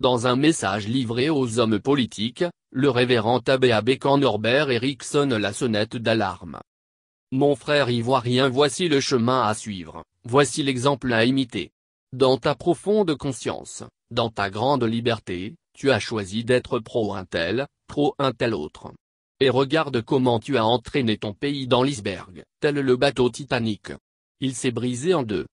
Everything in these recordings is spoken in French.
Dans un message livré aux hommes politiques, le révérend abbé Abbé Norbert Eric sonne la sonnette d'alarme. Mon frère ivoirien voici le chemin à suivre, voici l'exemple à imiter. Dans ta profonde conscience, dans ta grande liberté, tu as choisi d'être pro un tel, pro un tel autre. Et regarde comment tu as entraîné ton pays dans l'iceberg, tel le bateau Titanic. Il s'est brisé en deux.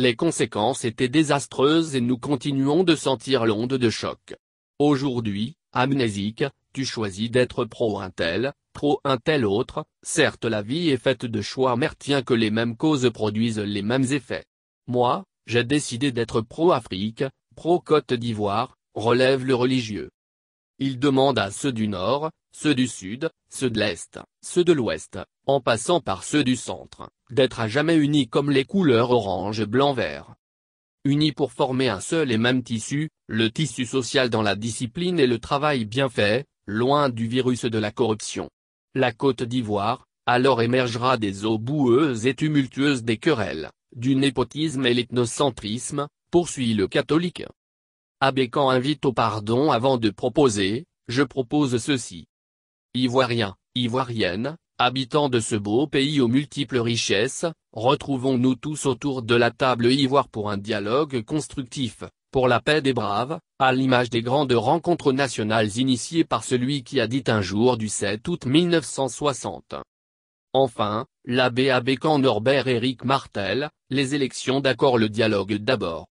Les conséquences étaient désastreuses et nous continuons de sentir l'onde de choc. Aujourd'hui, amnésique, tu choisis d'être pro un tel, pro un tel autre, certes la vie est faite de choix mais tiens que les mêmes causes produisent les mêmes effets. Moi, j'ai décidé d'être pro-Afrique, pro-Côte d'Ivoire, relève le religieux. Il demande à ceux du Nord, ceux du Sud, ceux de l'Est, ceux de l'Ouest, en passant par ceux du Centre, d'être à jamais unis comme les couleurs orange-blanc-vert. Unis pour former un seul et même tissu, le tissu social dans la discipline et le travail bien fait, loin du virus de la corruption. La Côte d'Ivoire, alors émergera des eaux boueuses et tumultueuses des querelles, du népotisme et l'ethnocentrisme, poursuit le catholique. Abécan invite au pardon avant de proposer, je propose ceci. Ivoirien, Ivoirienne. Habitants de ce beau pays aux multiples richesses, retrouvons-nous tous autour de la table ivoire pour un dialogue constructif, pour la paix des braves, à l'image des grandes rencontres nationales initiées par celui qui a dit un jour du 7 août 1960. Enfin, l'abbé Abécan Norbert Éric Martel, les élections d'accord le dialogue d'abord.